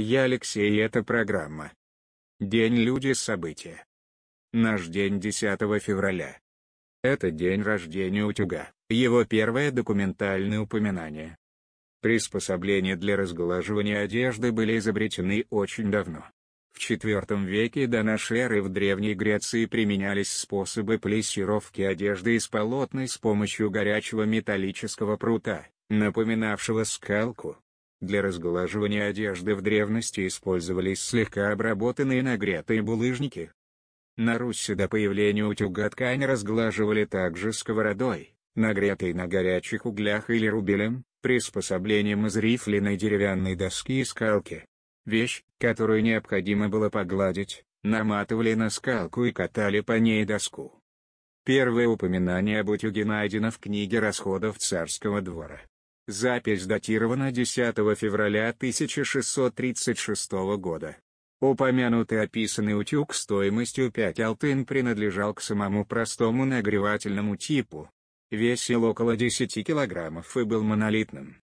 Я Алексей и это программа. День люди события. Наш день 10 февраля. Это день рождения утюга, его первое документальное упоминание. Приспособления для разглаживания одежды были изобретены очень давно. В IV веке до нашей эры в Древней Греции применялись способы плессировки одежды из полотна с помощью горячего металлического прута, напоминавшего скалку. Для разглаживания одежды в древности использовались слегка обработанные нагретые булыжники. На Руси до появления утюга ткань разглаживали также сковородой, нагретой на горячих углях или рубелем, приспособлением из рифленой деревянной доски и скалки. Вещь, которую необходимо было погладить, наматывали на скалку и катали по ней доску. Первое упоминание об утюге найдено в книге расходов царского двора. Запись датирована 10 февраля 1636 года. Упомянутый описанный утюг стоимостью 5 алтын принадлежал к самому простому нагревательному типу. Весил около 10 килограммов и был монолитным.